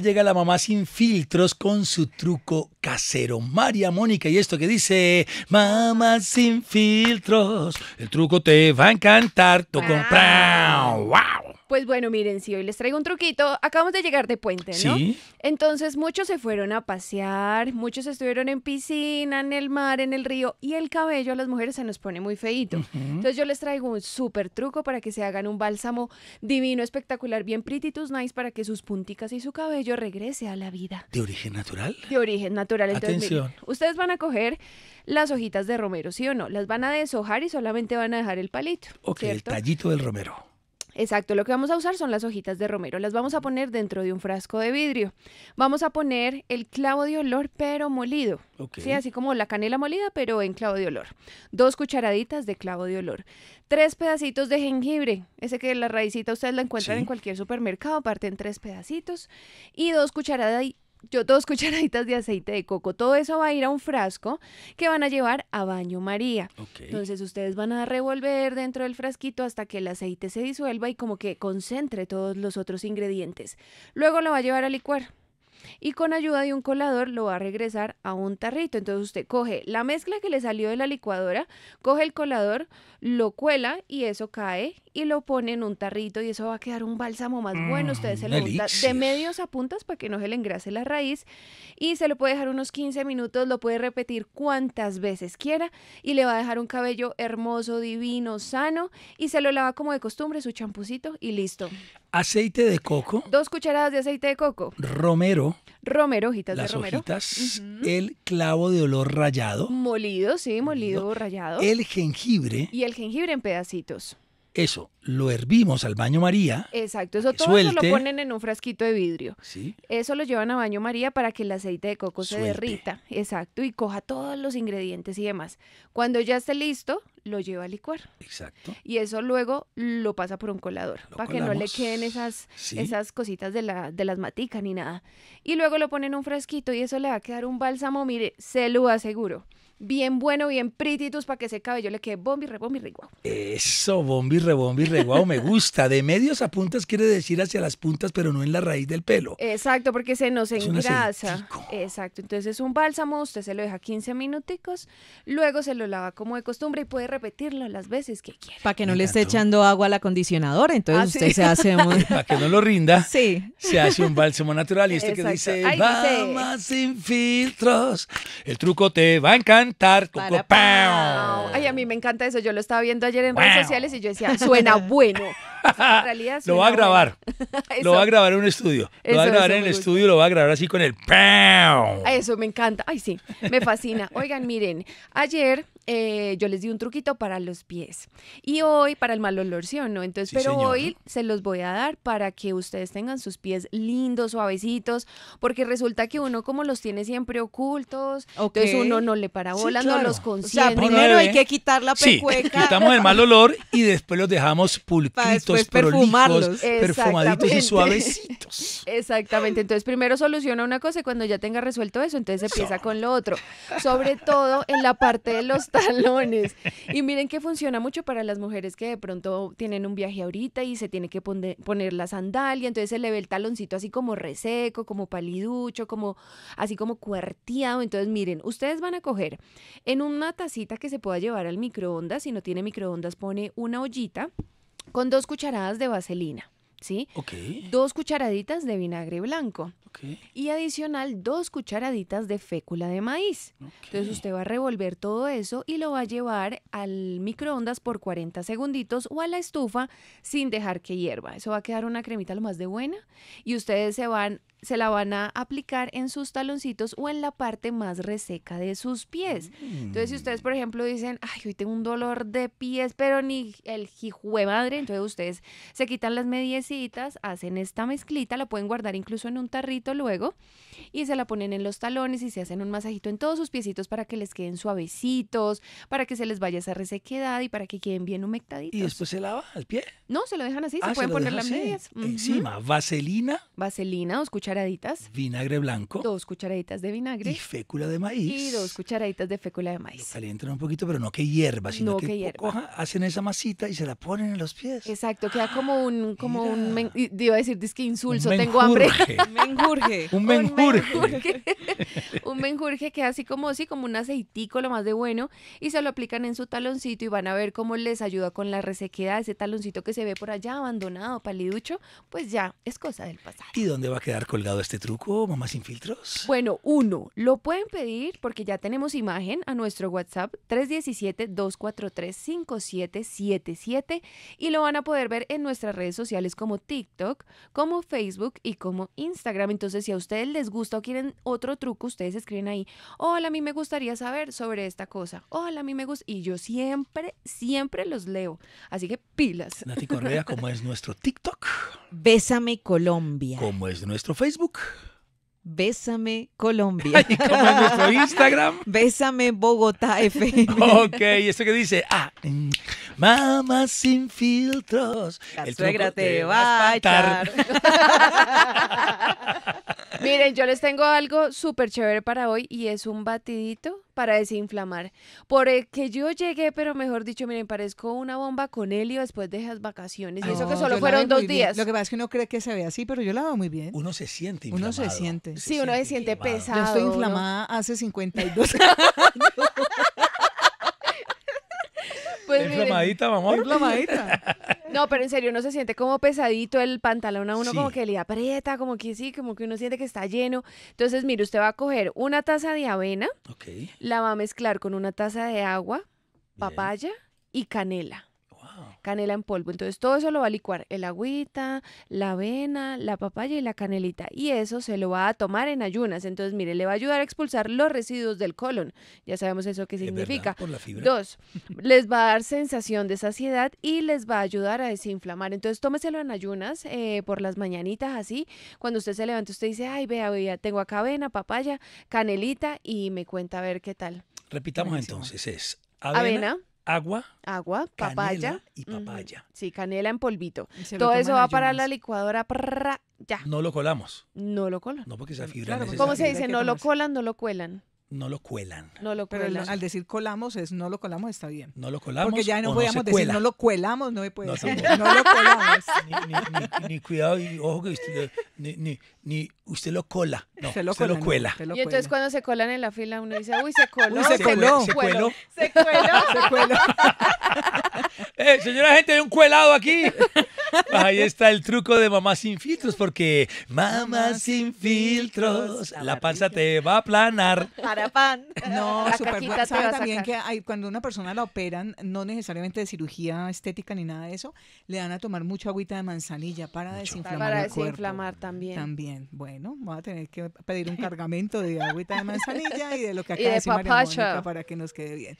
Llega la mamá sin filtros con su truco casero. María Mónica, y esto que dice: Mamá sin filtros, el truco te va a encantar. Wow. ¡Wow! Pues bueno, miren, si hoy les traigo un truquito, acabamos de llegar de puente, ¿no? Entonces muchos se fueron a pasear, muchos estuvieron en piscina, en el mar, en el río y el cabello a las mujeres se nos pone muy feito. Entonces yo les traigo un súper truco para que se hagan un bálsamo divino, espectacular, bien pretty nice para que sus punticas y su cabello regrese a la vida. ¿De origen natural? De origen natural. Entonces, Atención. ustedes van a coger las hojitas de romero, ¿sí o no? Las van a deshojar y solamente van a dejar el palito. Ok, el tallito del romero. Exacto, lo que vamos a usar son las hojitas de romero. Las vamos a poner dentro de un frasco de vidrio. Vamos a poner el clavo de olor, pero molido. Sí, así como la canela molida, pero en clavo de olor. Dos cucharaditas de clavo de olor. Tres pedacitos de jengibre. Ese que la raicita ustedes la encuentran en cualquier supermercado, parten tres pedacitos. Y dos cucharaditas yo dos cucharaditas de aceite de coco. Todo eso va a ir a un frasco que van a llevar a baño María. Entonces ustedes van a revolver dentro del frasquito hasta que el aceite se disuelva y como que concentre todos los otros ingredientes. Luego lo va a llevar a licuar y con ayuda de un colador lo va a regresar a un tarrito. Entonces usted coge la mezcla que le salió de la licuadora, coge el colador, lo cuela y eso cae y lo pone en un tarrito y eso va a quedar un bálsamo más bueno. Ustedes se mm, lo untan de medios a puntas para que no se le engrase la raíz y se lo puede dejar unos 15 minutos, lo puede repetir cuantas veces quiera y le va a dejar un cabello hermoso, divino, sano y se lo lava como de costumbre, su champucito y listo. Aceite de coco. Dos cucharadas de aceite de coco. Romero. Romero, hojitas de romero. Hojitas, El clavo de olor rallado. Molido, sí, molido, molido, rallado. El jengibre. Y el jengibre en pedacitos. Eso, lo hervimos al baño María. Exacto, eso todo lo ponen en un frasquito de vidrio. ¿sí? Eso lo llevan a baño María para que el aceite de coco se derrita. Exacto, y coja todos los ingredientes y demás. Cuando ya esté listo, lo lleva a licuar. Exacto. Y eso luego lo pasa por un colador, para que no le queden esas, esas cositas de, de las maticas ni nada. Y luego lo ponen en un frasquito y eso le va a quedar un bálsamo, mire, se lo aseguro bien bueno, bien prititus para que se ese Yo le quede bombi, rebombi, reguau. Eso, bombi, rebombi, reguau, me gusta. De medios a puntas quiere decir hacia las puntas, pero no en la raíz del pelo. Exacto, porque se nos engrasa. Exacto, entonces es un bálsamo, usted se lo deja 15 minuticos, luego se lo lava como de costumbre y puede repetirlo las veces que quiera. Para que no le esté echando agua al acondicionador, entonces ah, usted se hace Para que no lo rinda, sí. se hace un bálsamo natural. Y esto que dice, vamos sin filtros, el truco te bancan Ay, a mí me encanta eso. Yo lo estaba viendo ayer en redes sociales y yo decía, suena bueno. En realidad lo va a grabar. lo va a grabar en un estudio. Lo va a grabar en el estudio, lo va a grabar así con el ¡Pam! Eso me encanta. Ay, sí, me fascina. Oigan, miren, ayer eh, yo les di un truquito para los pies y hoy para el mal olor, ¿sí no? Entonces, pero hoy se los voy a dar para que ustedes tengan sus pies lindos, suavecitos, porque resulta que uno como los tiene siempre ocultos, entonces uno no le para volando los conciertos. O sea, primero hay que quitar la pecueca. quitamos el mal olor y después los dejamos pulquitos, prolijos, perfumaditos y suavecitos. Exactamente. Entonces, primero soluciona una cosa y cuando ya tenga resuelto eso, entonces empieza con lo otro. Sobre todo en la parte de los talones. Y miren que funciona mucho para las mujeres que de pronto tienen un viaje ahorita y se tiene que poner, la sandalia, entonces se le ve el taloncito así como reseco, como paliducho, como así como cuarteado. Entonces, miren, ustedes van a coger en una tacita que se pueda llevar al microondas, si no tiene microondas, pone una ollita con dos cucharadas de vaselina. ¿Sí? Dos cucharaditas de vinagre blanco. Y adicional, dos cucharaditas de fécula de maíz. Entonces usted va a revolver todo eso y lo va a llevar al microondas por 40 segunditos o a la estufa sin dejar que hierva. Eso va a quedar una cremita lo más de buena. Y ustedes se van se la van a aplicar en sus taloncitos o en la parte más reseca de sus pies. Entonces, si ustedes, mm. por ejemplo, dicen, ay, hoy tengo un dolor de pies, pero ni el jijue madre, entonces ustedes se quitan las mediecitas, hacen esta mezclita, la pueden guardar incluso en un tarrito luego y se la ponen en los talones y se hacen un masajito en todos sus piecitos para que les queden suavecitos, para que se les vaya esa resequedad y para que queden bien humectaditos. ¿Y después se lava al pie? No, se lo dejan así, se ah, pueden poner las medias. Encima, vaselina. Vaselina, dos cucharaditas. Vinagre blanco. Dos cucharaditas de vinagre. Y fécula de maíz. Y dos cucharaditas de fécula de maíz. Se calientan un poquito, pero no que hierba, sino que, hierba. hacen esa masita y se la ponen en los pies. Exacto, queda como un, como un, iba a decir, es que insulso, tengo hambre. menjurje. un menjurje. un menjurje que es así como, así, como un aceitico, lo más de bueno, y se lo aplican en su taloncito y van a ver cómo les ayuda con la resequedad. Ese taloncito que se ve por allá abandonado, paliducho, pues ya es cosa del pasado. ¿Y dónde va a quedar colgado este truco, mamás sin filtros? Bueno, uno, lo pueden pedir porque ya tenemos imagen a nuestro WhatsApp 317-243-5777 y lo van a poder ver en nuestras redes sociales como TikTok, como Facebook y como Instagram. Entonces, si a ustedes les gusta o quieren otro truco, ustedes escriben ahí, hola, a mí me gustaría saber sobre esta cosa, hola, a mí me gusta, y yo siempre, siempre los leo, así que pilas. Nati Correa, ¿cómo es nuestro TikTok? Bésame Colombia. ¿Cómo es nuestro Facebook? Bésame Colombia. ¿Y cómo es nuestro Instagram? Bésame Bogotá FM. Ok, eso que dice? Ah, mamá sin filtros. La El suegra va Miren, yo les tengo algo súper chévere para hoy y es un batidito para desinflamar. Por el que yo llegué, pero mejor dicho, miren, parezco una bomba con helio después de esas vacaciones. y eso que solo fueron dos días. Lo que pasa es que uno cree que se ve así, pero yo la veo muy bien. Uno se siente Uno se siente. Sí, uno se siente pesado. Yo estoy inflamada hace 52 años. pues, inflamadita, mamá. Inflamadita. No, pero en serio, uno se siente como pesadito el pantalón a uno, como que le aprieta, como que sí, como que uno siente que está lleno. Entonces, mire, usted va a coger una taza de avena, la va a mezclar con una taza de agua, papaya y canela. Canela en polvo. Entonces todo eso lo va a licuar, el agüita, la avena, la papaya y la canelita. Y eso se lo va a tomar en ayunas. Entonces, mire, le va a ayudar a expulsar los residuos del colon. Ya sabemos eso qué significa. Por Dos, les va a dar sensación de saciedad y les va a ayudar a desinflamar. Entonces, tómeselo en ayunas eh, por las mañanitas así. Cuando usted se levanta, usted dice, ay, vea, vea, tengo acá avena, papaya, canelita y me cuenta a ver qué tal. Repitamos entonces, es avena agua, agua, papaya y papaya. Sí, canela en polvito. Todo eso va para la licuadora. ya. No lo colamos. No lo colan. No porque fibra. ¿Cómo se dice? No lo colan, no lo cuelan no lo cuelan. No lo Pero al decir colamos es no lo colamos está bien. No lo colamos. Porque ya no podíamos decir no lo cuelamos, no me puede no, decir. no lo colamos. Ni, ni, ni, cuidado ojo que usted, ni, ni usted lo cola. No, usted lo, cuela. y entonces cuando se colan en la fila uno dice, uy, se coló. se, se, coló. Se cueló. Se cueló. se cueló. eh, señora gente, hay un cuelado aquí. Ahí está el truco de mamá sin filtros, porque mamá sin filtros, la panza te va a aplanar. Para pan. No, super bueno. ¿Sabe también que hay, cuando una persona la operan, no necesariamente de cirugía estética ni nada de eso, le dan a tomar mucha agüita de manzanilla para el desinflamar Para desinflamar también. También. Bueno, voy a tener que pedir un cargamento de agüita de manzanilla y de lo que acaba decir María Mónica para que nos quede bien.